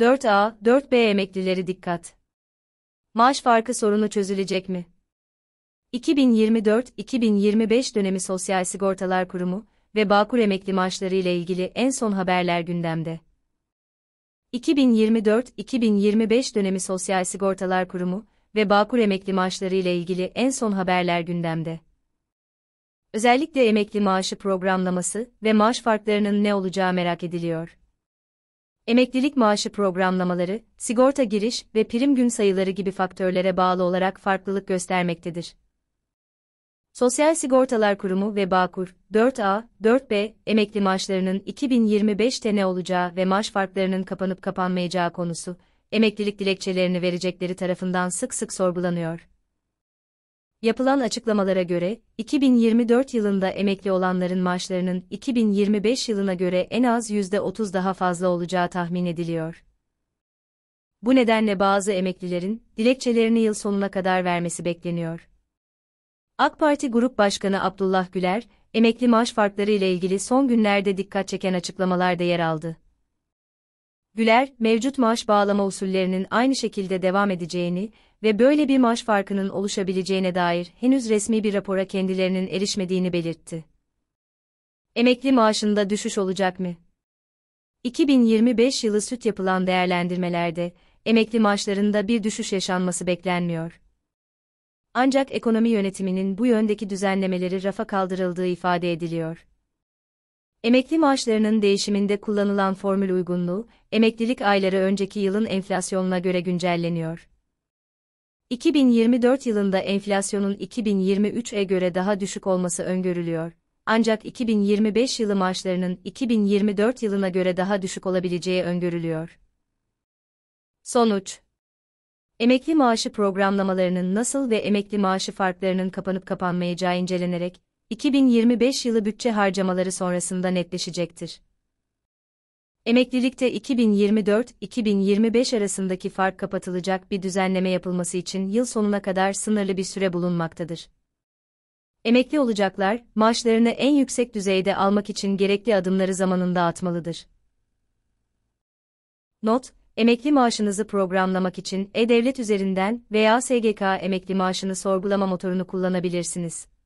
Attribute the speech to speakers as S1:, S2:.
S1: 4A, 4B emeklileri dikkat. Maaş farkı sorunu çözülecek mi? 2024-2025 dönemi Sosyal Sigortalar Kurumu ve Bağkur emekli maaşları ile ilgili en son haberler gündemde. 2024-2025 dönemi Sosyal Sigortalar Kurumu ve Bağkur emekli maaşları ile ilgili en son haberler gündemde. Özellikle emekli maaşı programlaması ve maaş farklarının ne olacağı merak ediliyor emeklilik maaşı programlamaları, sigorta giriş ve prim gün sayıları gibi faktörlere bağlı olarak farklılık göstermektedir. Sosyal Sigortalar Kurumu ve Bağkur, 4A, 4B, emekli maaşlarının 2025 tene olacağı ve maaş farklarının kapanıp kapanmayacağı konusu, emeklilik dilekçelerini verecekleri tarafından sık sık sorgulanıyor. Yapılan açıklamalara göre, 2024 yılında emekli olanların maaşlarının 2025 yılına göre en az %30 daha fazla olacağı tahmin ediliyor. Bu nedenle bazı emeklilerin dilekçelerini yıl sonuna kadar vermesi bekleniyor. AK Parti Grup Başkanı Abdullah Güler, emekli maaş farkları ile ilgili son günlerde dikkat çeken açıklamalarda yer aldı. Güler, mevcut maaş bağlama usullerinin aynı şekilde devam edeceğini ve böyle bir maaş farkının oluşabileceğine dair henüz resmi bir rapora kendilerinin erişmediğini belirtti. Emekli maaşında düşüş olacak mı? 2025 yılı süt yapılan değerlendirmelerde emekli maaşlarında bir düşüş yaşanması beklenmiyor. Ancak ekonomi yönetiminin bu yöndeki düzenlemeleri rafa kaldırıldığı ifade ediliyor. Emekli maaşlarının değişiminde kullanılan formül uygunluğu, emeklilik ayları önceki yılın enflasyonuna göre güncelleniyor. 2024 yılında enflasyonun 2023'e göre daha düşük olması öngörülüyor. Ancak 2025 yılı maaşlarının 2024 yılına göre daha düşük olabileceği öngörülüyor. Sonuç Emekli maaşı programlamalarının nasıl ve emekli maaşı farklarının kapanıp kapanmayacağı incelenerek 2025 yılı bütçe harcamaları sonrasında netleşecektir. Emeklilikte 2024-2025 arasındaki fark kapatılacak bir düzenleme yapılması için yıl sonuna kadar sınırlı bir süre bulunmaktadır. Emekli olacaklar, maaşlarını en yüksek düzeyde almak için gerekli adımları zamanında atmalıdır. Not, emekli maaşınızı programlamak için e-devlet üzerinden veya SGK emekli maaşını sorgulama motorunu kullanabilirsiniz.